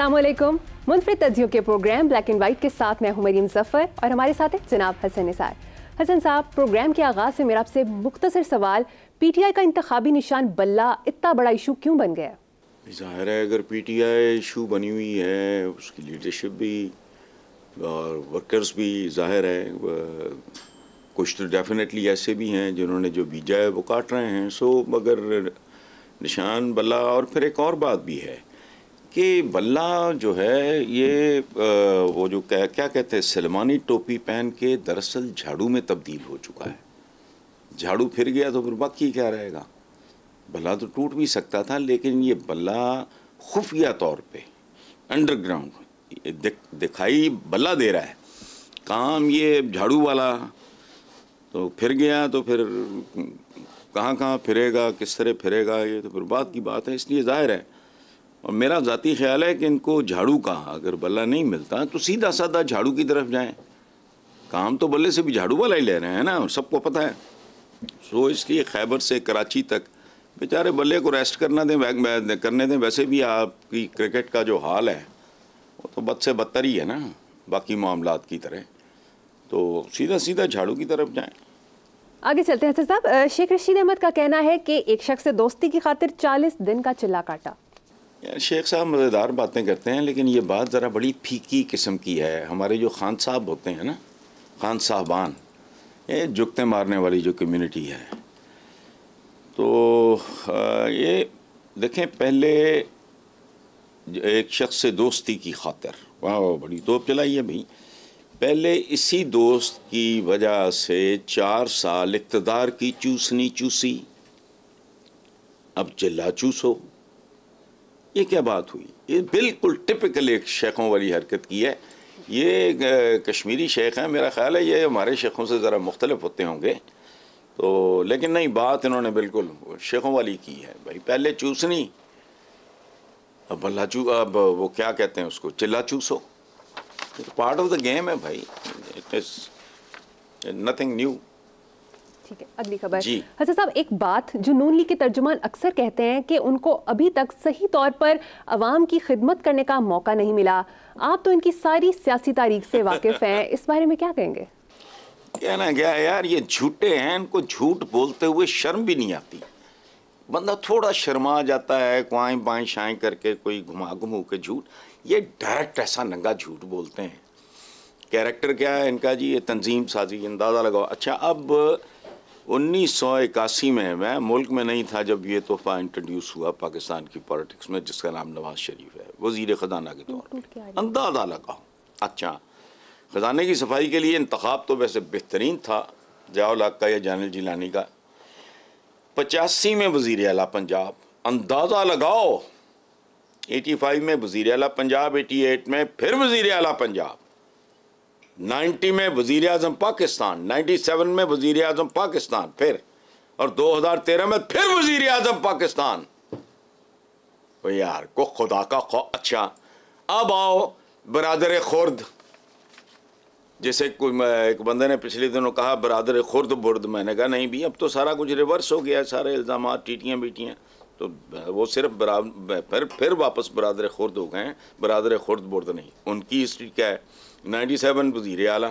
असलम मुनफरद तजियों के programme black and white के साथ मैं हूं मरीम जफ़र और हमारे साथ है जनाब हसन निसार हसन साहब प्रोग्राम के आगाज़ से मेरा आपसे मुख्तसर सवाल पी टी आई का इंतबी निशान बल्ला इतना बड़ा इशू क्यों बन गया ज़ाहिर है अगर पी टी आई इशू बनी हुई है उसकी लीडरशिप भी और वर्कर्स भी ज़ाहिर है कुछ तो डेफिनेटली ऐसे भी हैं जिन्होंने जो बीजा है वो काट रहे हैं सो मगर निशान बल्ला और फिर एक और बात भी है कि बल्ला जो है ये वो जो कह क्या कहते हैं सलमानी टोपी पहन के दरअसल झाड़ू में तब्दील हो चुका है झाड़ू फिर गया तो फिर बाकी क्या रहेगा बल्ला तो टूट भी सकता था लेकिन ये बल्ला खुफिया तौर पे अंडरग्राउंड दिख, दिखाई बल्ला दे रहा है काम ये झाड़ू वाला तो फिर गया तो फिर कहाँ कहाँ फिरेगा किस तरह फिरेगा ये तो फिर बात की बात है इसलिए जाहिर है और मेरा ज़ाती ख्याल है कि इनको झाड़ू का अगर बल्ला नहीं मिलता तो सीधा साधा झाड़ू की तरफ जाएं काम तो बल्ले से भी झाड़ू वाला ही ले रहे हैं ना सबको पता है सो इसलिए खैबर से कराची तक बेचारे बल्ले को रेस्ट करना दें करने दें वैसे भी आपकी क्रिकेट का जो हाल है वो तो बद से बदतर ही है ना बाकी मामला की तरह तो सीधा सीधा झाड़ू की तरफ जाएँ आगे चलते हैं साहब शेख रशीद अहमद का कहना है कि एक शख्स से दोस्ती की खातिर 40 दिन का चिल्ला काटा शेख साहब मज़ेदार बातें करते हैं लेकिन ये बात ज़रा बड़ी फीकी किस्म की है हमारे जो खान साहब होते हैं ना खान साहबान ये जुकते मारने वाली जो कम्युनिटी है तो ये देखें पहले एक शख्स से दोस्ती की खातर वाह बड़ी तो है भाई पहले इसी दोस्त की वजह से चार साल इकतदार की चूसनी चूसी अब चिल्ला चूसो ये क्या बात हुई ये बिल्कुल टिपिकल एक शेखों वाली हरकत की है ये कश्मीरी शेख हैं मेरा ख्याल है ये हमारे शेखों से ज़रा मुख्तलिफ होते होंगे तो लेकिन नहीं बात इन्होंने बिल्कुल शेखों वाली की है भाई पहले चूसनी अब भल्ला चू अब वो क्या कहते हैं उसको चिल्ला चूसो पार्ट ऑफ द गेम है भाई इट इज़ नथिंग न्यू ठीक है अगली खबर हजर अच्छा साहब एक बात जो नून लीग के तर्जुमान अक्सर कहते हैं कि उनको अभी तक सही तौर पर अवाम की खिदमत करने का मौका नहीं मिला आप तो इनकी सारी सियासी तारीख से वाकिफ हैं इस बारे में क्या कहेंगे कहना क्या यार ये झूठे हैं इनको झूठ बोलते हुए शर्म भी नहीं आती बंदा थोड़ा शर्मा जाता है क्वाएं बाएं शाएं करके कोई घुमा घुमू के झूठ ये डायरेक्ट ऐसा नंगा झूठ बोलते हैं कैरेक्टर क्या है इनका जी ये तंजीम साजी अंदाज़ा लगाओ अच्छा अब उन्नीस में मैं मुल्क में नहीं था जब ये तोहफा इंट्रोड्यूस हुआ पाकिस्तान की पॉलिटिक्स में जिसका नाम नवाज शरीफ है वजीर ख़जाना के तौर पर अंदाज़ा लगा अच्छा ख़जाने की सफाई के लिए इंतखब तो वैसे बेहतरीन था जयाल का या जानल जिलानी का पचासी में वजीर अला पंजाब अंदाज़ा लगाओ एटी फाइव में वजीर अला पंजाब एटी एट में फिर वजीर अला पंजाब नाइन्टी में वजीर अजम पाकिस्तान नाइन्टी सेवन में वजीर अजम पाकिस्तान फिर और दो हज़ार तेरह में फिर वजीर अजम पाकिस्तान तो यार को खुदा का खौ अच्छा अब आओ बरदर खुर्द जैसे कोई एक बंदे ने पिछले दिनों कहा बरदर खुर्द बुर्द मैंने कहा नहीं भी अब तो सारा कुछ रिवर्स हो गया है सारे इल्ज़ाम टीटियाँ बीटियाँ तो वो सिर्फ बरा फिर फिर वापस बरदर खुर्द हो गए हैं बरदर खुर्द बुर्द नहीं उनकी हिस्ट्री क्या है नाइन्टी सेवन वजीरे आला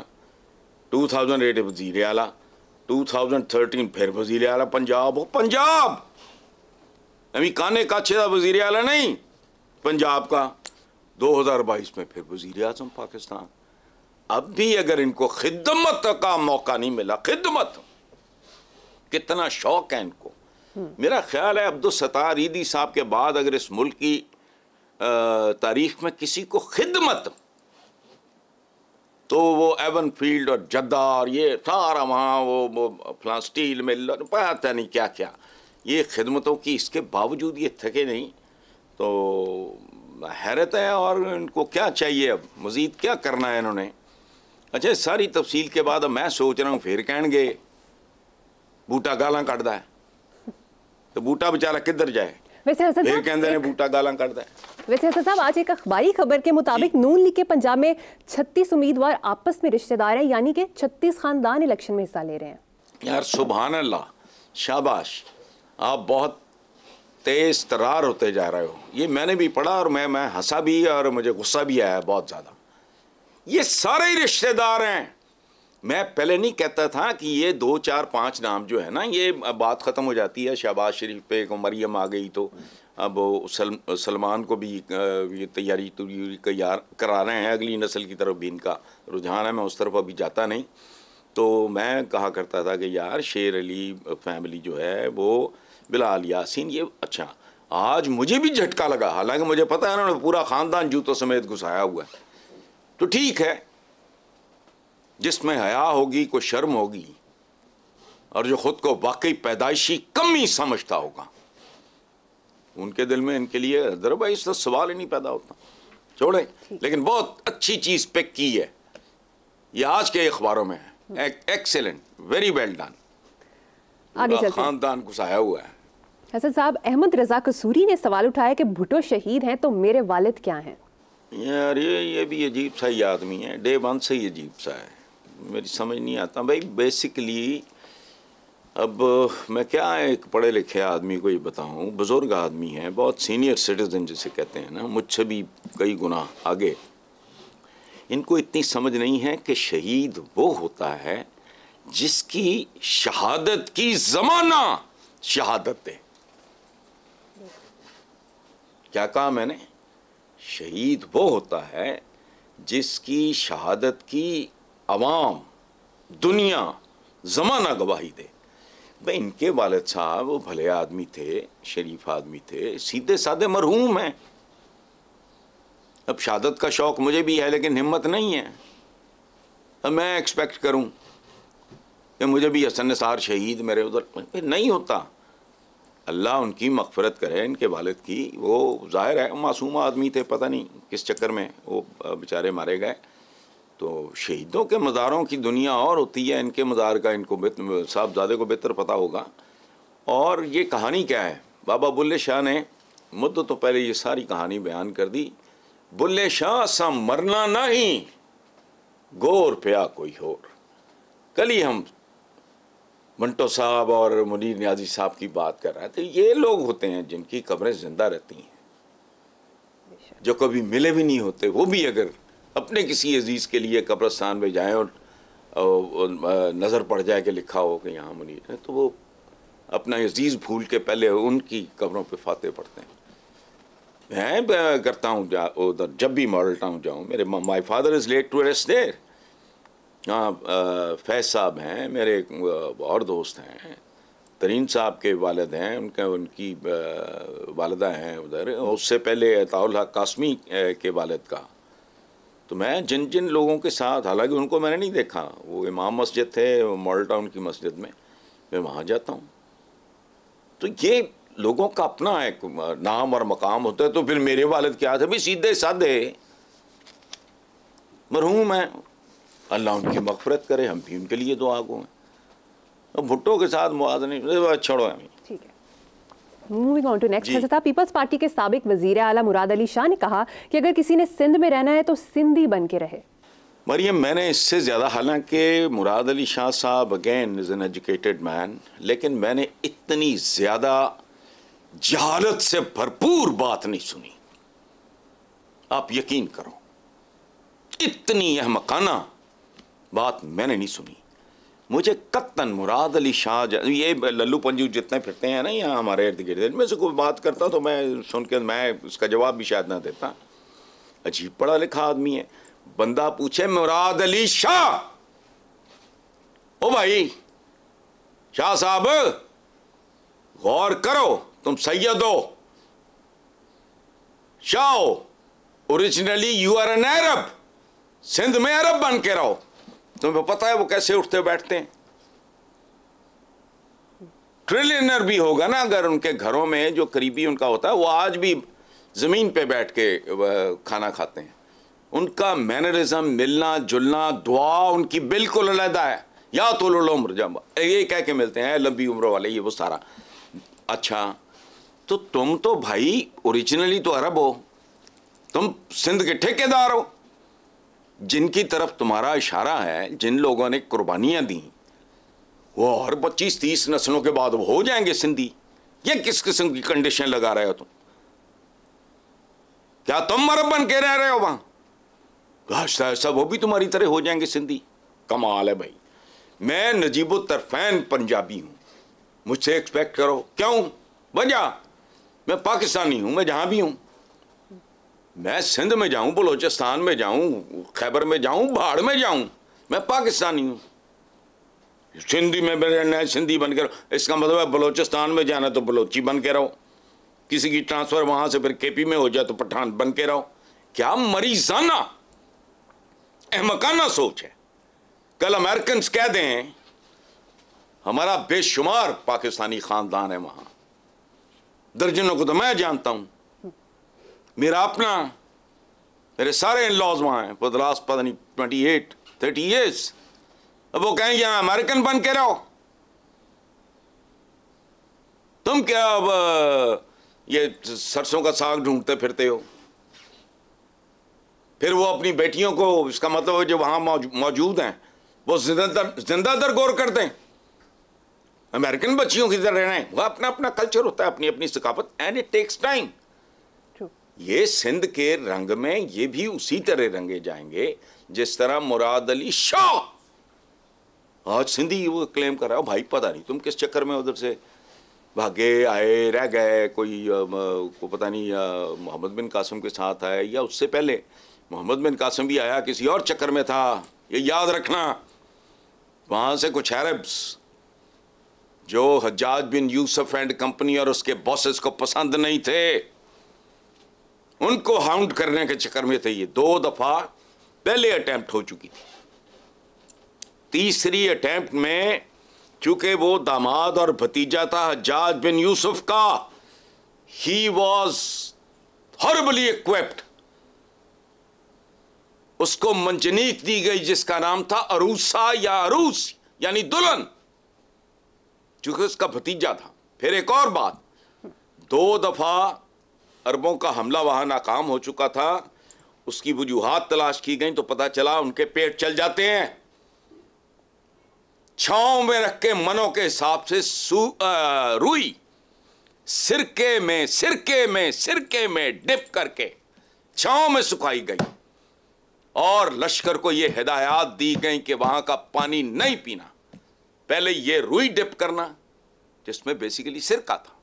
टू थाउजेंड एट वजीरे आला टू थाउजेंड थर्टीन फिर वजीरे आला पंजाब हो पंजाब अभी काने काछे का वज़ी आला नहीं पंजाब का दो हज़ार बाईस में फिर वजीर अजम पाकिस्तान अब भी अगर इनको खिदमत का मौका नहीं मिला खिदमत कितना शौक है इनको मेरा ख्याल है अब्दुलसतार ईदी साहब के बाद अगर इस मुल्क की तारीख में किसी को खिदमत तो वो एवन फील्ड और जद्दा और ये सारा वहाँ वो, वो फ्लां स्टील मिल पता नहीं क्या क्या ये खिदमतों की इसके बावजूद ये थके नहीं तो हैरत है और इनको क्या चाहिए अब मज़ीद क्या करना है इन्होंने अच्छा सारी तफसील के बाद अब मैं सोच रहा हूँ फिर कहेंगे बूटा गाला कटदा है तो बूटा बेचारा किधर जाए वैसे फिर कहते हैं बूटा गाला कटदा है वैसे साहब आज एक अखबारी खबर के मुताबिक नून लीग के पंजाब में 36 उम्मीदवार आपस में रिश्तेदार हैं यानी कि 36 खानदान इलेक्शन में हिस्सा ले रहे हैं यार सुबहान अल्लाह शाबाश आप बहुत तेज तरार होते जा रहे हो ये मैंने भी पढ़ा और मैं मैं हंसा भी और मुझे गुस्सा भी आया बहुत ज़्यादा ये सारे रिश्तेदार हैं मैं पहले नहीं कहता था कि ये दो चार पांच नाम जो है ना ये बात ख़त्म हो जाती है शहबाज शरीफ पे को मरियम आ गई तो अब सल, सलमान को भी ये तैयारी तो तैयार करा रहे हैं अगली नस्ल की तरफ भी इनका रुझान है मैं उस तरफ अभी जाता नहीं तो मैं कहा करता था कि यार शेर अली फैमिली जो है वो बिलाल यासीन ये अच्छा आज मुझे भी झटका लगा हालांकि मुझे पता है उन्होंने पूरा ख़ानदान जूतों समेत घुसाया हुआ है तो ठीक है जिसमें हया होगी को शर्म होगी और जो ख़ुद को वाकई पैदाइशी कमी समझता होगा उनके दिल में इनके लिए अदरवाइज तो सवाल ही नहीं पैदा होता छोड़े लेकिन बहुत अच्छी चीज पिक की है ये आज के अखबारों में है एक्सेलेंट वेरी वेल डन आगे खानदान घुसाया हुआ है हसन साहब अहमद रजा कसूरी ने सवाल उठाया कि भुटो शहीद हैं तो मेरे वालिद क्या हैं यार ये ये भी अजीब सा ही आदमी है डे वन से ही अजीब सा है मेरी समझ नहीं आता भाई बेसिकली अब मैं क्या एक पढ़े लिखे आदमी को ये बताऊँ बुज़ुर्ग आदमी हैं बहुत सीनियर सिटीज़न जिसे कहते हैं ना मुझसे भी कई गुना आगे इनको इतनी समझ नहीं है कि शहीद वो होता है जिसकी शहादत की ज़माना शहादत दे क्या कहा मैंने शहीद वो होता है जिसकी शहादत की आवाम दुनिया ज़माना गवाही दे भाई इनके वालद साहब वो भले आदमी थे शरीफ आदमी थे सीधे साधे मरहूम हैं अब शहादत का शौक़ मुझे भी है लेकिन हिम्मत नहीं है अब मैं एक्सपेक्ट करूं कि मुझे भी हसन सार शहीद मेरे उधर नहीं होता अल्लाह उनकी मगफरत करे इनके वालद की वो ज़ाहिर है मासूम आदमी थे पता नहीं किस चक्कर में वो बेचारे मारे गए तो शहीदों के मज़ारों की दुनिया और होती है इनके मज़ार का इनको साहबजादे को बेहतर पता होगा और ये कहानी क्या है बाबा बुल्ले शाह ने मुद्दों तो पहले ये सारी कहानी बयान कर दी बुल्ले शाह सा मरना नहीं गोर प्या कोई और कल ही हम मंटो साहब और मुनीर न्याजी साहब की बात कर रहे हैं तो ये लोग होते हैं जिनकी कब्रें ज़िंदा रहती हैं जो कभी मिले भी नहीं होते वो भी अगर अपने किसी अजीज़ के लिए कब्रस्तान में जाएँ और, नज़र पड़ जाए कि लिखा हो कि यहाँ मुनीर है तो वो अपना अजीज़ भूल के पहले उनकी कब्रों पर फाते पढ़ते हैं मैं करता हूँ उधर जब भी मॉडल टाउन जाऊँ मेरे my father is laid to rest there हाँ फैज साहब हैं मेरे और दोस्त हैं तरीन साहब के वालद हैं उनका उनकी वालदा हैं उधर उससे पहले अताउल कासमी के वालद का तो मैं जिन जिन लोगों के साथ हालांकि उनको मैंने नहीं देखा वो इमाम मस्जिद थे मॉडल टाउन की मस्जिद में मैं वहाँ जाता हूँ तो ये लोगों का अपना एक नाम और मकाम होता है तो फिर मेरे वालद क्या थे भाई सीधे साधे मरहूम हैं अल्लाह उनकी मफफरत करे हम भी उनके लिए दुआ गो हैं भुट्टो के साथ मुआजने छोड़ो हमें मूविंग ऑन टू नेक्स्ट हजरता पीपल्स पार्टी के सबक वजीर आला मुराद अली शाह ने कहा कि अगर किसी ने सिंध में रहना है तो सिंधी बन के रहे मरियम मैंने इससे ज़्यादा हालांकि मुराद अली शाह साहब again is an educated man लेकिन मैंने इतनी ज़्यादा जहालत से भरपूर बात नहीं सुनी आप यकीन करो इतनी अहमकाना बात मैंने नहीं सुनी मुझे कत्तन मुराद अली शाह ये लल्लू पंजू जितने फिरते हैं ना यहाँ हमारे इर्द गिर्द इनमें से कोई बात करता तो मैं सुन के मैं उसका जवाब भी शायद ना देता अजीब पढ़ा लिखा आदमी है बंदा पूछे मुराद अली शाह ओ भाई शाह साहब गौर करो तुम सैयद हो Shah originally you are an Arab Sindh में अरब बन के रहो तुम्हें पता है वो कैसे उठते बैठते हैं ट्रिलियनर भी होगा ना अगर उनके घरों में जो करीबी उनका होता है वो आज भी ज़मीन पे बैठ के खाना खाते हैं उनका मैनरिज्म मिलना जुलना दुआ उनकी बिल्कुल अलहदा है या तो लो उम्र जब ये कह के मिलते हैं लंबी उम्र वाले ये वो सारा अच्छा तो तुम तो भाई ओरिजिनली तो अरब हो तुम सिंध के ठेकेदार हो जिनकी तरफ तुम्हारा इशारा है जिन लोगों ने कुर्बानियां दी वो और पच्चीस तीस नस्लों के बाद हो जाएंगे सिंधी ये किस किस्म की कंडीशन लगा रहे हो तुम क्या तुम मरब बन के रह रहे हो वहां ऐसा तो ऐसा वो भी तुम्हारी तरह हो जाएंगे सिंधी कमाल है भाई मैं नजीबो तरफैन पंजाबी हूं मुझसे एक्सपेक्ट करो क्यों वजह मैं पाकिस्तानी हूं मैं जहां भी हूं मैं सिंध में जाऊं बलोचिस्तान में जाऊं खैबर में जाऊं भाड़ में जाऊं मैं पाकिस्तानी हूं सिंधी में रहना है सिंधी बन के रहो इसका मतलब है बलोचिस्तान में जाना तो बलोची बन के रहो किसी की ट्रांसफ़र वहां से फिर केपी में हो जाए तो पठान बन के रहो क्या मरीजाना अहमकाना सोच है कल अमेरिकन कह दें हमारा बेशुमार पाकिस्तानी ख़ानदान है वहां दर्जनों को तो मैं जानता हूं मेरा अपना मेरे सारे इन लॉज वहाँ हैं फॉर द लास्ट पता नहीं ट्वेंटी एट थर्टी ईयर्स अब वो कहेंगे हम हाँ, अमेरिकन बन के रहो तुम क्या अब ये सरसों का साग ढूंढते फिरते हो फिर वो अपनी बेटियों को इसका मतलब है जो वहां मौजूद हैं वो जिंदा जिंदा दर गौर करते हैं अमेरिकन बच्चियों की तरह रहना है वह अपना अपना कल्चर होता है अपनी अपनी सकाफत एंड इट टेक्स टाइम ये सिंध के रंग में ये भी उसी तरह रंगे जाएंगे जिस तरह मुराद अली शाह आज सिंधी वो क्लेम कर रहा हो भाई पता नहीं तुम किस चक्कर में उधर से भागे आए रह गए कोई को पता नहीं मोहम्मद बिन कासिम के साथ आए या उससे पहले मोहम्मद बिन कासम भी आया किसी और चक्कर में था ये याद रखना वहां से कुछ अरब्स जो Hajjaj bin Yusuf and company और उसके बॉसेस को पसंद नहीं थे उनको हाउंड करने के चक्कर में थे ये दो दफ़ा पहले अटैम्प्ट हो चुकी थी तीसरी अटैम्प्ट में चूंकि वो दामाद और भतीजा था हजाज बिन यूसुफ का ही वॉज हॉरबली इक्वेप्ड उसको मंजनीक दी गई जिसका नाम था अरूसा या अरूस यानी दुल्हन चूंकि उसका भतीजा था फिर एक और बात दो दफा अरबों का हमला वहाँ नाकाम हो चुका था उसकी वजूहत तलाश की गई तो पता चला उनके पेट चल जाते हैं छाँव में रख के मनो के हिसाब से आ, रुई सिरके में सिरके में सिरके में डिप करके छाओ में सुखाई गई और लश्कर को यह हिदायत दी गई कि वहां का पानी नहीं पीना पहले यह रुई डिप करना जिसमें बेसिकली सिरका था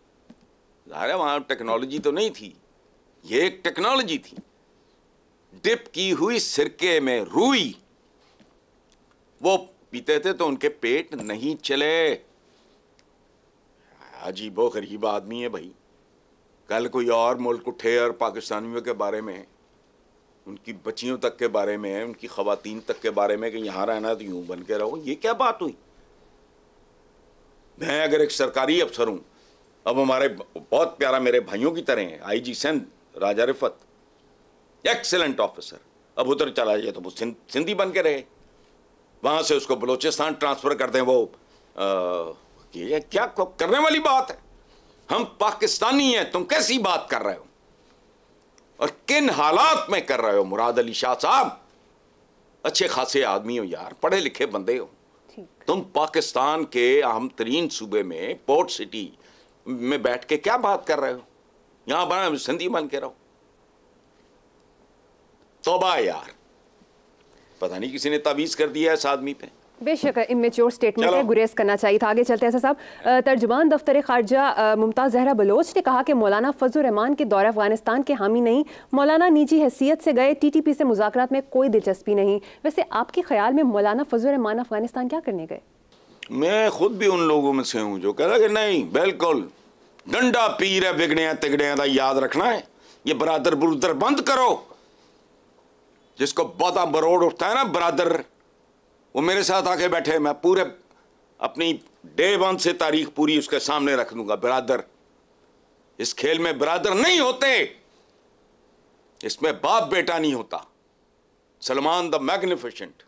ज़ाहिर वहाँ टेक्नोलॉजी तो नहीं थी ये एक टेक्नोलॉजी थी डिप की हुई सिरके में रुई वो पीते थे तो उनके पेट नहीं चले अजीबो गरीब आदमी है भाई कल कोई और मुल्क उठे और पाकिस्तानियों के बारे में उनकी बच्चियों तक के बारे में उनकी खवतिन तक के बारे में कि यहां रहना तो यूं बन के रहो ये क्या बात हुई मैं अगर एक सरकारी अफसर हूं अब हमारे बहुत प्यारा मेरे भाइयों की तरह हैं I G Sindh Raja Rifat excellent officer अब उधर चला जाए तो वो सिंधी बन के रहे वहां से उसको बलोचिस्तान ट्रांसफ़र कर दें वो आ, ये क्या करने वाली बात है हम पाकिस्तानी हैं तुम कैसी बात कर रहे हो और किन हालात में कर रहे हो मुराद अली शाह साहब अच्छे खासे आदमी हो यार पढ़े लिखे बंदे हो तुम पाकिस्तान के अहम तरीन सूबे में पोर्ट सिटी में बैठ के क्या बात कर रहे हो यहां बना सिंधी बन के रहो तोबा यार पता नहीं किसी ने तवीज कर दिया है इस आदमी पे बेशक इमेच्योर स्टेटमेंट है गुरेज करना चाहिए था आगे चलते हैं साहब तर्जुमान दफ्तर खारजा मुमताज़ जहरा बलोच ने कहा कि मौलाना फजल रहमान के दौरे अफगानिस्तान के हामी नहीं मौलाना निजी हैसियत से गए टीटीपी से मुजाकरात में कोई दिलचस्पी नहीं वैसे आपके ख्याल में मौलाना फजल रहमान अफगानिस्तान क्या करने गए मैं खुद भी उन लोगों में से हूं जो कह रहा कि नहीं बिल्कुल डंडा पीर है बिगड़िया तिगड़िया का याद रखना है ये बरादर बरूदर बंद करो जिसको बदा बरोड़ उठता है ना बरादर वो मेरे साथ आके बैठे मैं पूरे अपनी डे वन से तारीख पूरी उसके सामने रख दूंगा बरादर इस खेल में बरादर नहीं होते इसमें बाप बेटा नहीं होता सलमान द मैग्निफिशेंट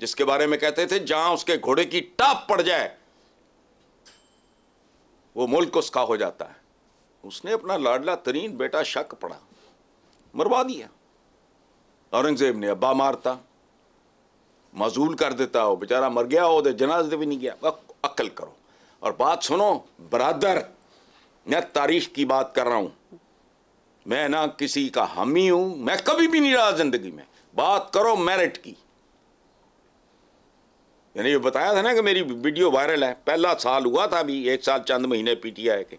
जिसके बारे में कहते थे जहां उसके घोड़े की टाप पड़ जाए वो मुल्क उसका हो जाता है उसने अपना लाडला तरीन बेटा शक पड़ा मरवा दिया औरंगजेब ने अब्बा मारता मजूल कर देता हो बेचारा मर गया हो तो जनाज भी नहीं गया अक्ल करो और बात सुनो बरादर मैं तारीख की बात कर रहा हूं मैं ना किसी का हामी हूं मैं कभी भी नहीं रहा जिंदगी में बात करो मेरिट की यानी ये बताया था ना कि मेरी वीडियो वायरल है पहला साल हुआ था अभी एक साल चंद महीने पी टी आई के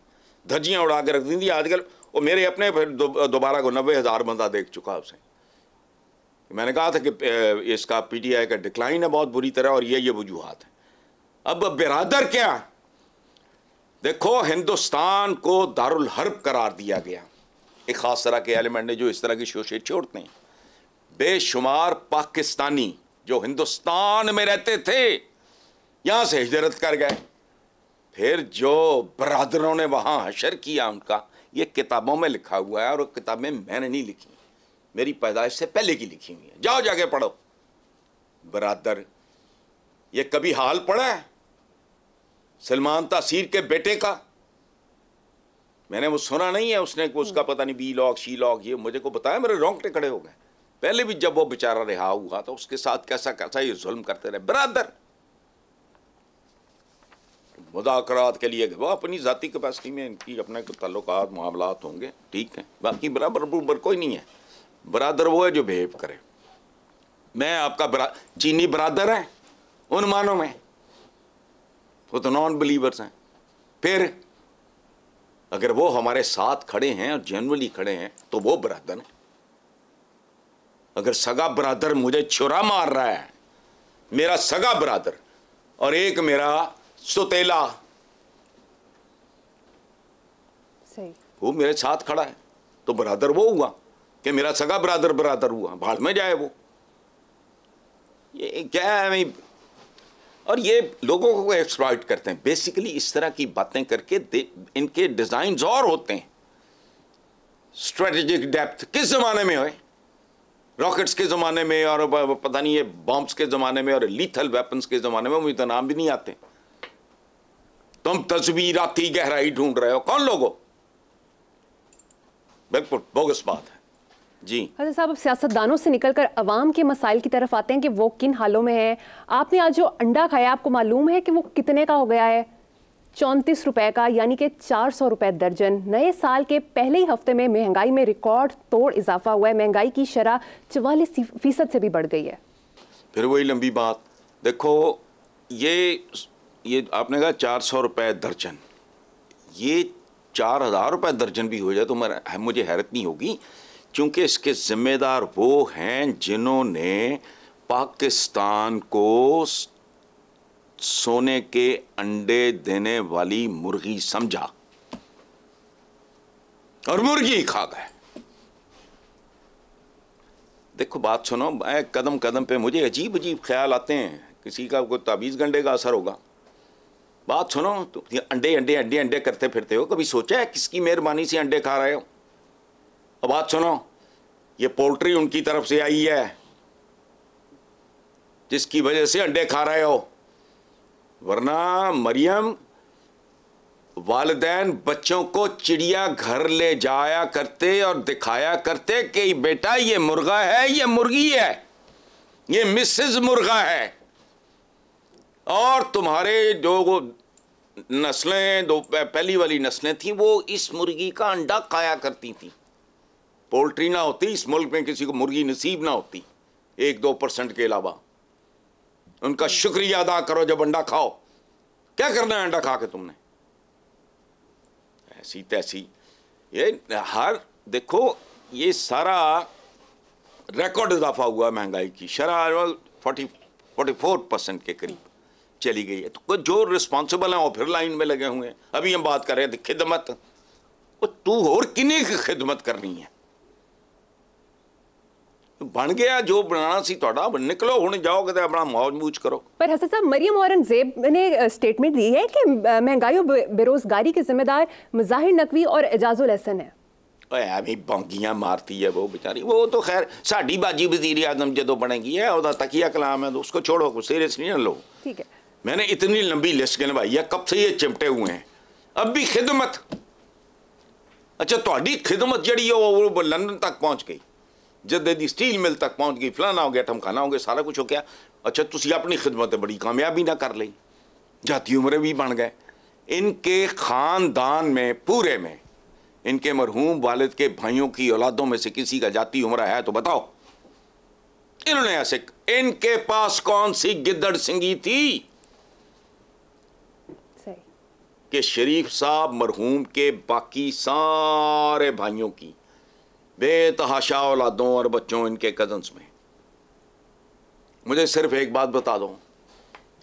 धज्जियाँ उड़ा के रख दी थी आजकल और मेरे अपने फिर दोबारा को नब्बे हज़ार बंदा देख चुका उसे मैंने कहा था कि इसका पी टी आई का डिक्लाइन है बहुत बुरी तरह और ये ये वजूहत है अब बिरादर क्या देखो हिंदुस्तान को दारुल हर्ब करार दिया गया एक ख़ास तरह के एलिमेंट ने जो इस तरह की शोशे छोड़ते हैं बेशुमार पाकिस्तानी जो हिंदुस्तान में रहते थे यहां से हिजरत कर गए फिर जो बरदरों ने वहां हशर किया उनका ये किताबों में लिखा हुआ है और किताबें मैंने नहीं लिखी मेरी पैदाइश से पहले की लिखी हुई है जाओ जाके पढ़ो बरदर ये कभी हाल पड़ा है सलमान तासीर के बेटे का मैंने वो सुना नहीं है उसने उसका पता नहीं बी लॉक शी लॉक ये मुझे को बताया मेरे रोंगटे खड़े हो गए पहले भी जब वो बेचारा रिहा हुआ तो उसके साथ कैसा कैसा ये जुल्म करते रहे बरादर मुदाकरात के लिए वो अपनी जाति कैपेसिटी में इनकी अपने तल्लुक मामला होंगे ठीक है बाकी बराबर बरूबर कोई नहीं है बरादर वो है जो बिहेव करे मैं आपका बरा चीनी बरादर है उन मानों में वो तो नॉन बिलीवर्स हैं फिर अगर वो हमारे साथ खड़े हैं और जनरली खड़े हैं तो वो बरादर हैं अगर सगा ब्रादर मुझे छुरा मार रहा है मेरा सगा ब्रादर और एक मेरा सुतेला सही वो मेरे साथ खड़ा है तो ब्रादर वो हुआ कि मेरा सगा ब्रादर ब्रादर हुआ भाड़ में जाए वो ये क्या है भाई और ये लोगों को एक्सप्लॉइट करते हैं बेसिकली इस तरह की बातें करके इनके डिजाइन और होते हैं स्ट्रेटेजिक डेप्थ किस ज़माने में हुए रॉकेट्स के ज़माने में और पता नहीं ये बॉम्ब्स के ज़माने में और लीथल वेपन्स के ज़माने में मुझे तो नाम भी नहीं आते तुम आती गहराई ढूंढ रहे हो कौन लोग हो बिल्कुल बोगस बात है जी हजर अच्छा साहब अब सियासतदानों से निकलकर अवाम के मसाइल की तरफ आते हैं कि वो किन हालों में है आपने आज जो अंडा खाया आपको मालूम है कि वो कितने का हो गया है चौंतीस रुपए का यानी कि चार सौ रुपए दर्जन नए साल के पहले ही हफ्ते में महंगाई में रिकॉर्ड तोड़ इजाफा हुआ है महंगाई की शरह चवालीस फीसद से भी बढ़ गई है फिर वही लंबी बात देखो ये ये आपने कहा चार सौ रुपये दर्जन ये चार हज़ार रुपये दर्जन भी हो जाए तो मैं मुझे हैरत नहीं होगी क्योंकि इसके ज़िम्मेदार वो हैं जिन्होंने पाकिस्तान को सोने के अंडे देने वाली मुर्गी समझा और मुर्गी खा गए देखो बात सुनो मैं कदम कदम पे मुझे अजीब अजीब ख्याल आते हैं किसी का कोई ताबीज घंटे का असर होगा बात सुनो तो अंडे अंडे अंडे अंडे करते फिरते हो कभी सोचा है किसकी मेहरबानी से अंडे खा रहे हो और बात सुनो ये पोल्ट्री उनकी तरफ से आई है जिसकी वजह से अंडे खा रहे हो वरना मरियम वालदेन बच्चों को चिड़िया घर ले जाया करते और दिखाया करते कि बेटा ये मुर्गा है ये मुर्गी है ये मिसेज मुर्गा है और तुम्हारे जो नस्लें दो पहली वाली नस्लें थी वो इस मुर्गी का अंडा खाया करती थी पोल्ट्री ना होती इस मुल्क में किसी को मुर्गी नसीब ना होती एक दो परसेंट के अलावा उनका हम्म। शुक्रिया अदा करो जब अंडा खाओ क्या करना है अंडा खा के तुमने ऐसी तैसी ये हर देखो ये सारा रिकॉर्ड इजाफा हुआ महंगाई की शराब फोर्टी फोर्टी फोर परसेंट के करीब चली गई है तो जो रिस्पॉन्सिबल हैं वो फिर लाइन में लगे हुए हैं अभी हम बात कर रहे थे खिदमत वो तू और किन्हीं की खिदमत करनी है ਬਣ ਗਿਆ ਜੋ ਬਣਾਉਣਾ ਸੀ ਤੁਹਾਡਾ निकलो ਹੁਣ जाओ कि अपना मौज मूज करो पर हसन साहब मरियम औरंगजेब ने स्टेटमेंट दी है कि महंगाई और बेरोजगारी के जिम्मेदार मजाहिर नकवी और एजाजुल हसन है ਐਵੇਂ ਬਾਂਗੀਆਂ ਮਾਰਤੀ ਹੈ ਉਹ ਵਿਚਾਰੀ ਉਹ ਤਾਂ ਖੈਰ ਸਾਡੀ ਬਾਜੀ ਵਜ਼ੀਰ ਆਜ਼ਮ ਜਦੋਂ ਬਣੇਗੀ ਹੈ ਉਹਦਾ ਤਕੀਆ ਕਲਾਮ है तो उसको छोड़ो कुछ सीरियस नहीं लो ठीक है मैंने इतनी लंबी लिस्ट गिनवाई है कब से ये चिमटे हुए हैं अब भी खिदमत अच्छा ਤੁਹਾਡੀ ਖਿਦਮਤ ਜਿਹੜੀ ਉਹ लंदन तक पहुँच गई यदि स्टील मिल तक पहुँच गई फलाना हो गया ठमकाना हो गया सारा कुछ हो गया अच्छा तुम अपनी खिदमत बड़ी कामयाबी ना कर ली जाती उम्र भी बन गए इनके ख़ानदान में पूरे में इनके मरहूम वालिद के भाइयों की औलादों में से किसी का जाती उम्र है तो बताओ इन्होंने ऐसे इनके पास कौन सी गिद्दड़ सिंगी थी कि शरीफ साहब मरहूम के बाकी सारे भाइयों की बेतहाशा औलादों और बच्चों इनके कजन्स में मुझे सिर्फ एक बात बता दो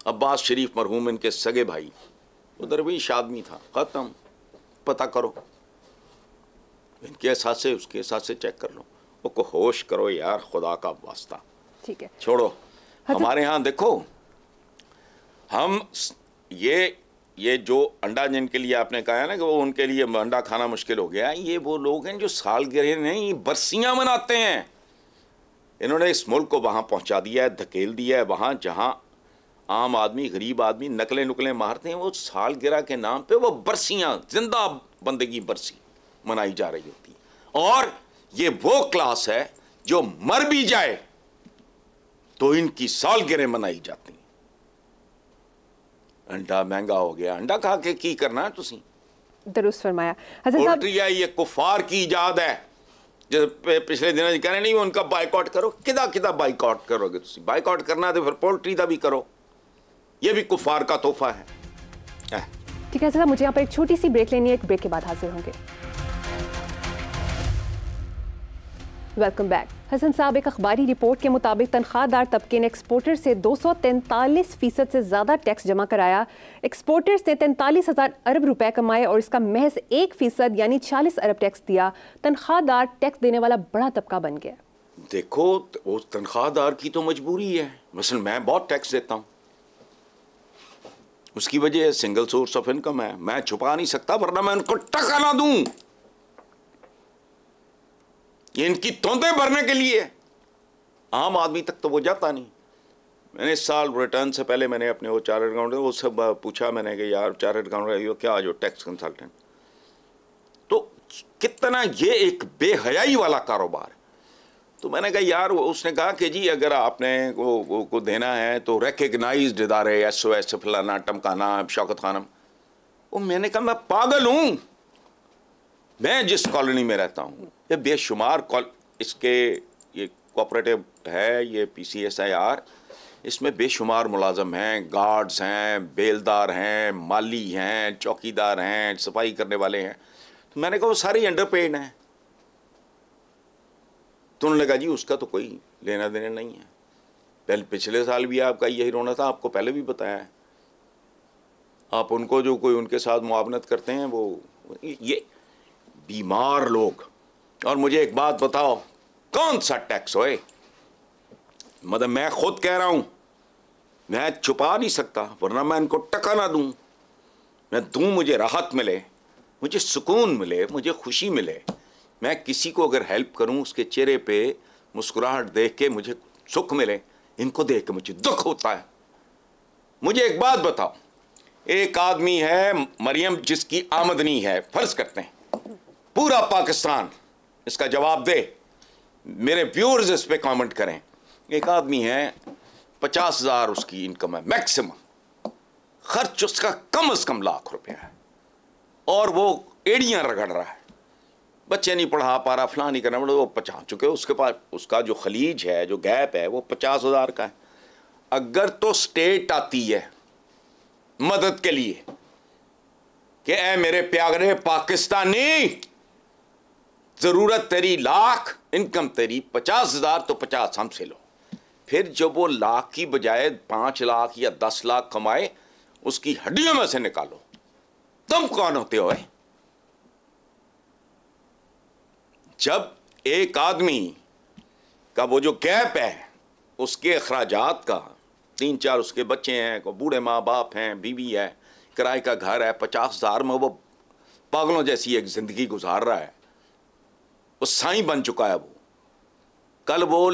अब्बास शरीफ मरहूम इनके सगे भाई वो भी आदमी था ख़त्म पता करो इनके साथ से उसके साथ से चेक कर लो वो को होश करो यार खुदा का वास्ता ठीक है छोड़ो हमारे यहाँ देखो हम ये ये जो अंडा जिनके लिए आपने कहा है ना कि वो उनके लिए अंडा खाना मुश्किल हो गया ये वो लोग हैं जो सालगिरह नहीं बरसियाँ मनाते हैं इन्होंने इस मुल्क को वहाँ पहुँचा दिया है धकेल दिया है वहाँ जहाँ आम आदमी गरीब आदमी नकले नुकले मारते हैं वो सालगिरह के नाम पे वो बरसियाँ जिंदा बंदगी बरसी मनाई जा रही होती और ये वो क्लास है जो मर भी जाए तो इनकी सालगिरह मनाई जाती हैं अंडा महंगा हो गया अंडा खा के की करना तुसी दरुस फरमाया पोल्ट्री ये कुफार की इजाद है जिस पिछले दिन कह रहे नहीं उनका बाइकआउट करो कि बाइकआउट करोगे बाइकआउट करना तो फिर पोल्ट्री का भी करो ये भी कुफार का तोहफा है ठीक है सर मुझे यहाँ पर एक छोटी सी ब्रेक लेनी है एक ब्रेक के बाद हाजिर होंगे वेलकम बैक हसन साहब एक अखबारी रिपोर्ट के मुताबिक तनख्वाहदार तबके ने एक्सपोर्टर से दो सौ तैंतालीस फ़ीसद से ज़्यादा टैक्स जमा कराया एक्सपोर्टर्स ने तैंतालीस हज़ार अरब रुपए कमाए और इसका महज एक फ़ीसद यानी चालीस अरब टैक्स दिया तनख्वाहदार टैक्स देने वाला बड़ा तबका बन गया देखो तो वो तनख्वाहदार की तो मजबूरी है मसल मैं बहुत टैक्स देता हूँ उसकी वजह सिंगल सोर्स ऑफ इनकम है मैं छुपा नहीं सकता वरना मैं उनको टका ना दूँ ये इनकी तोते भरने के लिए आम आदमी तक तो वो जाता नहीं मैंने इस साल रिटर्न से पहले मैंने अपने वो चार्ट अकाउंट सब पूछा मैंने कि यार चार्ट अकाउंट क्या जो टैक्स कंसल्टेंट तो कितना ये एक बेहयाई वाला कारोबार तो मैंने कहा यार उसने कहा कि जी अगर आपने वो, वो को देना है तो रेकग्नाइज इदारे एस ओ एस फलाना टमकाना शौकत खानम वो मैंने कहा मैं पागल हूँ मैं जिस कॉलोनी में रहता हूँ ये बेशुमार इसके ये कोऑपरेटिव है ये P C S I R इसमें बेशुमार मुलाजम हैं गार्ड्स हैं बेलदार हैं माली हैं चौकीदार हैं सफाई करने वाले हैं तो मैंने कहा वो सारे अंडर पेड हैं तो उन्होंने कहा जी उसका तो कोई लेना देना नहीं है पहले पिछले साल भी आपका यही रोना था आपको पहले भी बताया आप उनको जो कोई उनके साथ मुआवनत करते हैं वो ये बीमार लोग और मुझे एक बात बताओ कौन सा टैक्स होए मतलब मैं खुद कह रहा हूं मैं छुपा नहीं सकता वरना मैं इनको टका ना दूं मैं दूं मुझे राहत मिले मुझे सुकून मिले मुझे खुशी मिले मैं किसी को अगर हेल्प करूं उसके चेहरे पे मुस्कुराहट देख के मुझे सुख मिले इनको देख के मुझे दुख होता है मुझे एक बात बताओ एक आदमी है मरियम जिसकी आमदनी है फर्ज करते हैं पूरा पाकिस्तान इसका जवाब दे मेरे व्यूअर्स इस पर कॉमेंट करें एक आदमी है पचास हज़ार उसकी इनकम है मैक्सिमम खर्च उसका कम अज़ कम लाख रुपया है और वो एड़ियां रगड़ रहा है बच्चे नहीं पढ़ा पा रहा फला नहीं करना पड़ा वो पचास चुके उसके पास उसका जो खलीज है जो गैप है वो पचास हज़ार का है अगर तो स्टेट आती है मदद के लिए कि ए मेरे प्यारे पाकिस्तानी ज़रूरत तेरी लाख इनकम तेरी पचास हज़ार तो पचास हमसे लो फिर जब वो लाख की बजाय पाँच लाख या दस लाख कमाए उसकी हड्डियों में से निकालो तुम कौन होते हो जब एक आदमी का वो जो गैप है उसके अखराज का तीन चार उसके बच्चे हैं को बूढ़े माँ बाप हैं बीवी है किराए का घर है पचास हज़ार में वो पागलों जैसी एक ज़िंदगी गुजार रहा है वो साई बन चुका है वो कल वो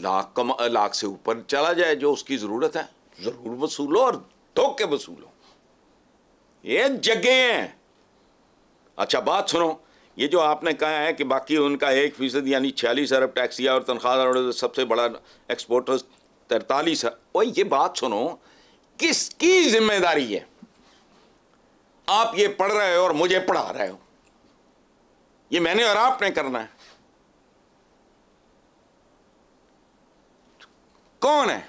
लाख कम लाख से ऊपर चला जाए जो उसकी ज़रूरत है ज़रूर वसूलो और धोखे वसूलो ये जगह हैं अच्छा बात सुनो ये जो आपने कहा है कि बाकी उनका एक फीसद यानी छियालीस अरब टैक्स दिया और तनख्वाह सबसे बड़ा एक्सपोर्टर तैतालीस और ये बात सुनो किसकी जिम्मेदारी है आप ये पढ़ रहे हो और मुझे पढ़ा रहे हो ये मैंने और आपने करना है कौन है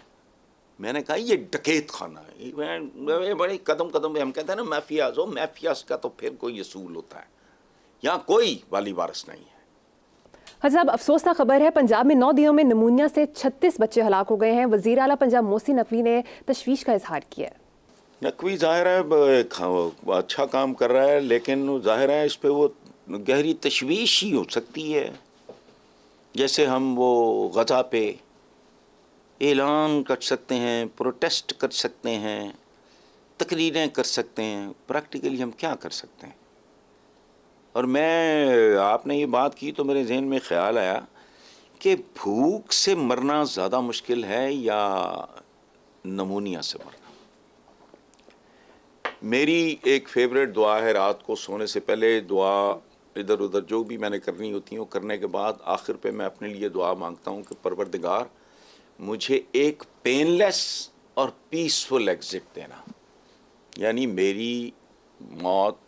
मैंने कहा ये डकेत खाना है बड़े कदम कदम पे हम कहते हैं ना मैफिया जो मैफिया का तो फिर कोई असूल होता है यहाँ कोई वाली वारस नहीं है हर साहब अफसोसना खबर है पंजाब में नौ दिनों में नमूनिया से 36 बच्चे हलाक हो गए हैं वजीर अला पंजाब मोसी नकवी ने तशवीश का इजहार किया नकवी जाहिर है हाँ, अच्छा काम कर रहा है लेकिन जाहिर है इस पर वो गहरी तशवीश ही हो सकती है जैसे हम वो गज़ा पे ऐलान कर सकते हैं प्रोटेस्ट कर सकते हैं तकरीरें कर सकते हैं प्रैक्टिकली हम क्या कर सकते हैं और मैं आपने ये बात की तो मेरे जहन में ख़्याल आया कि भूख से मरना ज़्यादा मुश्किल है या नमूनिया से मरना मेरी एक फेवरेट दुआ है रात को सोने से पहले दुआ इधर उधर जो भी मैंने करनी होती हैं वो करने के बाद आखिर पे मैं अपने लिए दुआ मांगता हूँ कि परवरदिगार मुझे एक पेनलेस और पीसफुल एग्ज़िट देना यानी मेरी मौत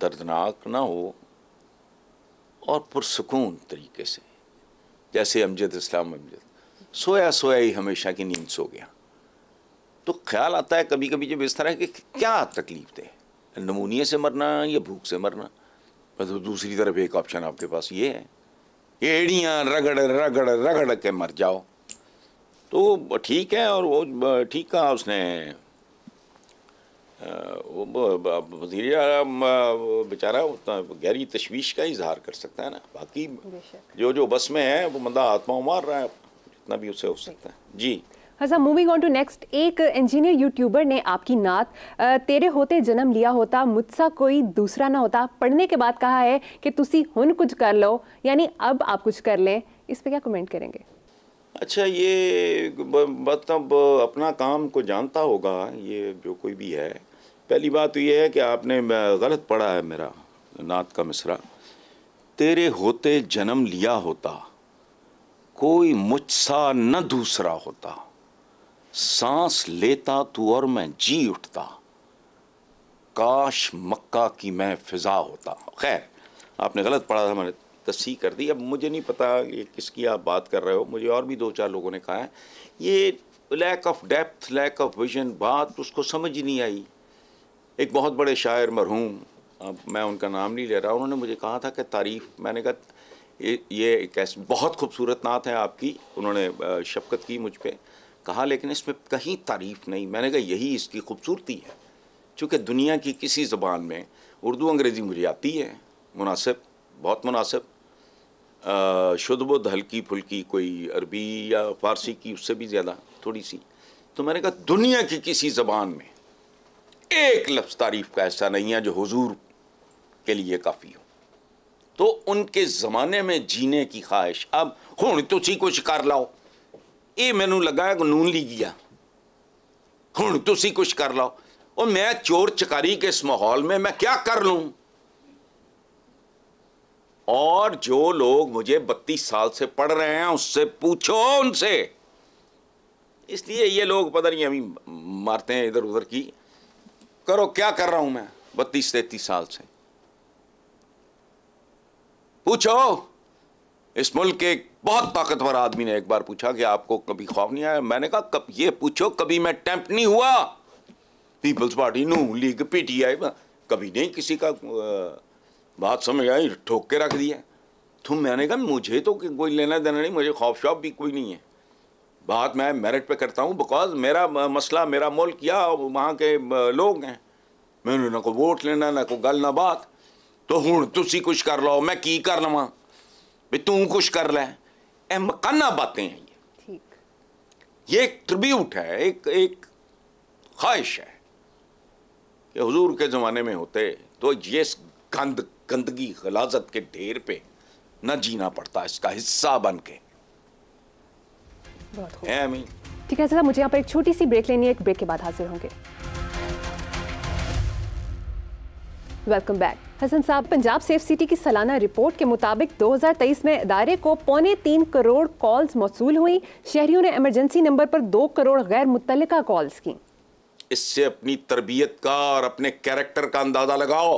दर्दनाक ना हो और पुरसकून तरीके से जैसे अमजद इस्लाम अमजद सोया सोया ही हमेशा की नींद सो गया तो ख्याल आता है कभी कभी जब इस तरह के क्या तकलीफ दे नमूनिए से मरना या भूख से मरना बस तो दूसरी तरफ एक ऑप्शन आपके पास ये है एड़ियाँ रगड़ रगड़ रगड़ के मर जाओ तो ठीक है और वो ठीक कहा उसने वजीर बेचारा उतना गहरी तशवीश का इजहार कर सकता है ना बाकी जो जो बस में है वो बंदा हाथ मार रहा है जितना भी उसे हो सकता है जी अच्छा मूविंग ऑन टू नेक्स्ट एक इंजीनियर यूट्यूबर ने आपकी नात तेरे होते जन्म लिया होता मुझसा कोई दूसरा ना होता पढ़ने के बाद कहा है कि तुसी हुन कुछ कर लो यानी अब आप कुछ कर लें इस पे क्या कमेंट करेंगे अच्छा ये मतलब अपना काम को जानता होगा ये जो कोई भी है पहली बात तो ये है कि आपने गलत पढ़ा है मेरा नात का मिसरा तेरे होते जन्म लिया होता कोई मुझसा न दूसरा होता सांस लेता तू और मैं जी उठता काश मक्का की मैं फिजा होता खैर आपने गलत पढ़ा था मैंने तस्सी कर दी अब मुझे नहीं पता ये किसकी आप बात कर रहे हो मुझे और भी दो चार लोगों ने कहा है ये lack of depth lack of vision बात उसको समझ ही नहीं आई एक बहुत बड़े शायर मरहूम अब मैं उनका नाम नहीं ले रहा उन्होंने मुझे कहा था कि तारीफ़ मैंने कहा ये एक ऐसी बहुत खूबसूरत नात है आपकी उन्होंने शफकत की मुझ पर कहा लेकिन इसमें कहीं तारीफ नहीं मैंने कहा यही इसकी खूबसूरती है चूँकि दुनिया की किसी ज़बान में उर्दू अंग्रेज़ी मुझे आती है मुनासिब बहुत मुनासिब शुद्ध बुद्ध हल्की फुल्की कोई अरबी या फ़ारसी की उससे भी ज़्यादा थोड़ी सी तो मैंने कहा दुनिया की किसी ज़बान में एक लफ्ज़ तारीफ़ का ऐसा नहीं है जो हजूर के लिए काफ़ी हो तो उनके ज़माने में जीने की ख्वाहिश अब हूँ तुझी को शिकार लाओ मैनू लगा कानून ली ਲੀਗੀਆ हूँ तुम कुछ कर लो और मैं चोर चकारी के इस माहौल में मैं क्या कर लू और जो लोग मुझे बत्तीस साल से पढ़ रहे हैं उससे पूछो उनसे इसलिए ये लोग पता नहीं अभी मारते हैं इधर उधर की करो क्या कर रहा हूं मैं बत्तीस तैतीस साल से पूछो इस मुल्क के बहुत ताकतवर आदमी ने एक बार पूछा कि आपको कभी खौफ नहीं आया मैंने कहा कब ये पूछो कभी मैं टेम्प नहीं हुआ पीपल्स पार्टी नू लीग पीटीआई कभी नहीं किसी का बात समझ आई ठोक के रख दिया तो मैंने कहा मुझे तो कोई लेना देना नहीं मुझे खौफ शौफ भी कोई नहीं है बात मैं मेरिट पे करता हूँ बिकॉज मेरा मसला मेरा मुल्क या वहाँ के लोग हैं मैंने ना को वोट लेना ना को गल ना बात तो हूँ तुम कुछ कर लो मैं की कर लवा भी तू कुछ कर लै अहमकाना बातें हैं ये ठीक ये एक ट्रिब्यूट है एक एक ख्वाहिश है कि हुजूर के ज़माने में होते तो ये गंद गंदगी गलाजत के ढेर पे न जीना पड़ता इसका हिस्सा बन के ठीक है सर मुझे यहाँ पर एक छोटी सी ब्रेक लेनी है एक ब्रेक के बाद हाजिर होंगे वेलकम बैक हसन साहब पंजाब सेफ सिटी की सालाना रिपोर्ट के मुताबिक 2023 में इदारे को पौने तीन करोड़ कॉल्स मौसू हुई शहरियों ने एमरजेंसी नंबर पर दो करोड़ गैर मुतल कॉल्स की इससे अपनी तरबियत का और अपने कैरेक्टर का अंदाज़ा लगाओ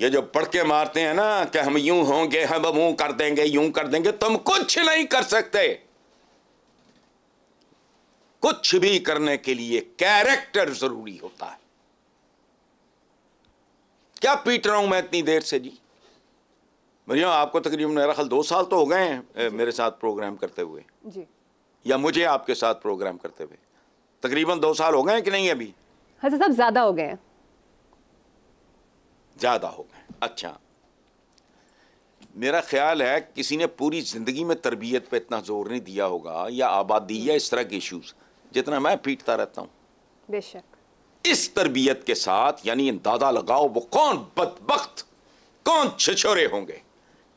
ये जो पढ़ के मारते हैं ना कि हम यूं होंगे हम यूं कर देंगे यूं कर देंगे तुम कुछ नहीं कर सकते कुछ भी करने के लिए कैरेक्टर जरूरी होता है क्या पीट रहा हूं मैं इतनी देर से जी मरियम आपको तकरीबन मेरा ख्याल दो साल तो हो गए हैं मेरे साथ प्रोग्राम करते हुए जी या मुझे आपके साथ प्रोग्राम करते हुए तकरीबन दो साल हो गए हैं कि नहीं अभी हजरत साहब ज़्यादा हो गए हैं ज़्यादा हो गए अच्छा मेरा ख्याल है किसी ने पूरी ज़िंदगी में तरबियत पे इतना जोर नहीं दिया होगा या आबादी या इस तरह के इश्यूज जितना मैं पीटता रहता हूँ बेशक इस तरबियत के साथ यानी अंदाजा लगाओ वो कौन बदबخت कौन छछोरे होंगे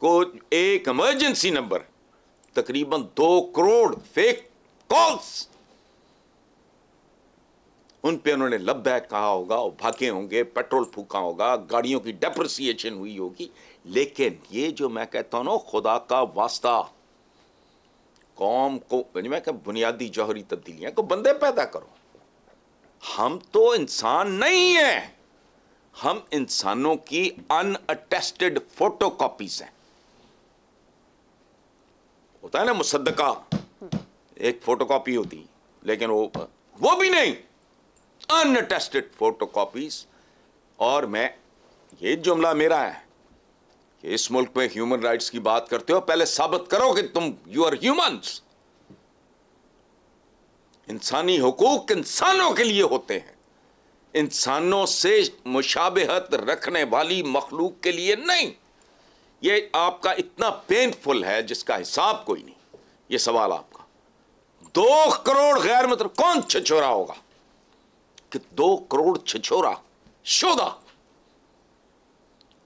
को एक इमरजेंसी नंबर तकरीबन दो करोड़ फेक कॉल्स उन पे उन्होंने लब बैग कहा होगा और भागे होंगे पेट्रोल फूका होगा गाड़ियों की डेप्रिसिएशन हुई होगी लेकिन ये जो मैं कहता हूं ना खुदा का वास्ता कौम को मैं बुनियादी जौहरी तब्दीलियां को बंदे पैदा करो हम तो इंसान नहीं है हम इंसानों की अनअटेस्टेड फोटो कॉपीज हैं होता है ना मुसदका एक फोटो कॉपी होती लेकिन वो वो भी नहीं अनअटेस्टेड फोटो कॉपीज और मैं ये जुमला मेरा है कि इस मुल्क में ह्यूमन राइट्स की बात करते हो पहले साबित करो कि तुम यू आर ह्यूमंस इंसानी हकूक इंसानों के लिए होते हैं इंसानों से मुशाबहत रखने वाली मखलूक के लिए नहीं ये आपका इतना पेनफुल है जिसका हिसाब कोई नहीं ये सवाल आपका दो करोड़ गैर मतलब कौन छिछोरा होगा कि दो करोड़ छछोरा शोदा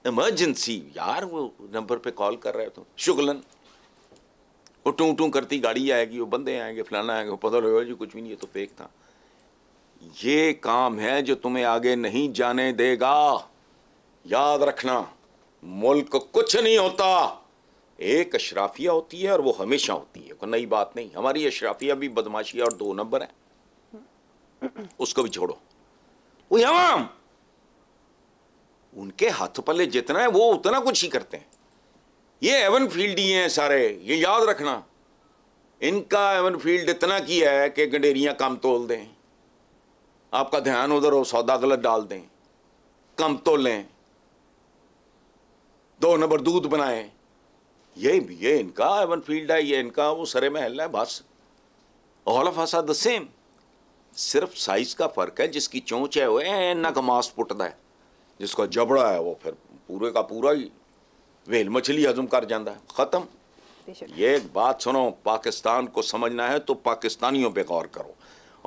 इमरजेंसी यार वो नंबर पे कॉल कर रहे हो तुम शुगलन वो टू टू करती गाड़ी आएगी वो बंदे आएंगे फलाना आएंगे पता लगेगा जी कुछ भी नहीं है तो फेक था ये काम है जो तुम्हें आगे नहीं जाने देगा याद रखना मुल्क कुछ नहीं होता एक अशराफिया होती है और वो हमेशा होती है कोई नई बात नहीं हमारी अशराफिया भी बदमाशिया और दो नंबर है उसको भी छोड़ो वो हमाम उनके हाथ पले जितना है वो उतना कुछ ही करते हैं ये एवन फील्ड ही हैं सारे ये याद रखना इनका एवन फील्ड इतना की है कि गंडेरियाँ कम तोल दें आपका ध्यान उधर हो सौदा गलत डाल दें कम तो लें दो नंबर दूध बनाए ये ये इनका एवन फील्ड है ये इनका वो सरे महल है बस all of us are the same सिर्फ साइज का फर्क है जिसकी चोंच है वो इन्ना का मांस पुटता है जिसका जबड़ा है वो फिर पूरे का पूरा ही वेल मछली हजम कर जाता है ख़त्म ये एक बात सुनो पाकिस्तान को समझना है तो पाकिस्तानियों पे गौर करो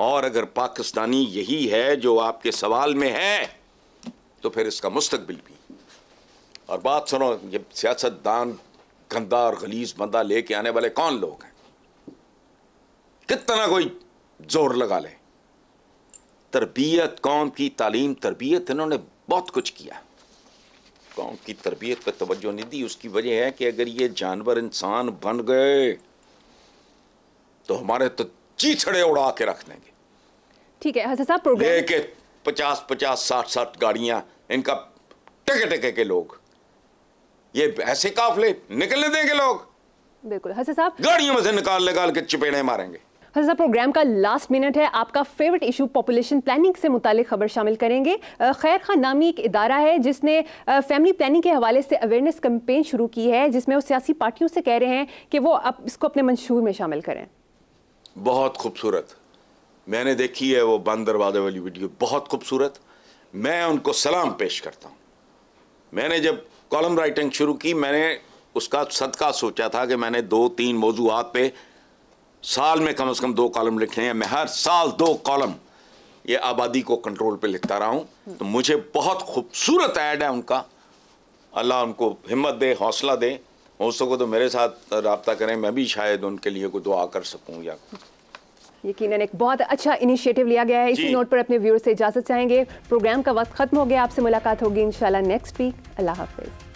और अगर पाकिस्तानी यही है जो आपके सवाल में है तो फिर इसका मुस्तबिल भी और बात सुनो ये सियासतदान गंदा और गलीज बंदा लेके आने वाले कौन लोग हैं कितना कोई जोर लगा ले तरबियत कौम की तालीम तरबियत इन्होंने बहुत कुछ किया कौम की तरबियत पर तोज्जो नहीं दी उसकी वजह है कि अगर ये जानवर इंसान बन गए तो हमारे तो चीथड़े उड़ा के रख देंगे ठीक है हसन साहब पचास पचास साठ साठ गाड़ियां इनका टके टके के लोग ये ऐसे काफले निकलने देंगे लोग बिल्कुल हसन साहब गाड़ियों में से निकाल निकाल के चिपेड़े मारेंगे सर प्रोग्राम का लास्ट मिनट है आपका फेवरेट इशू पॉपुलेशन प्लानिंग से मुतालिक खबर शामिल करेंगे खैर खान नामी एक इदारा है जिसने फैमिली प्लानिंग के हवाले से अवेयरनेस कम्पेन शुरू की है जिसमें वो सियासी पार्टियों से कह रहे हैं कि वो अब इसको अपने मंशूर में शामिल करें बहुत खूबसूरत मैंने देखी है वो बंद दरवाजे वाली वीडियो बहुत खूबसूरत मैं उनको सलाम पेश करता हूँ मैंने जब कॉलम राइटिंग शुरू की मैंने उसका सदका सोचा था कि मैंने दो तीन मौजूद पे साल में कम से कम दो कॉलम लिखने हैं मैं हर साल दो कॉलम ये आबादी को कंट्रोल पे लिखता रहा हूँ तो मुझे बहुत खूबसूरत ऐड है उनका अल्लाह उनको हिम्मत दे हौसला दे हो सको तो मेरे साथ रबता करें मैं भी शायद उनके लिए कोई दुआ कर सकूँ या यकीनन एक बहुत अच्छा इनिशिएटिव लिया गया है इसी नोट पर अपने व्यूअर्स से इजाज़त चाहेंगे प्रोग्राम का वक्त ख़त्म हो गया आपसे मुलाकात होगी इंशाल्लाह नेक्स्ट वीक अल्लाह हाफिज़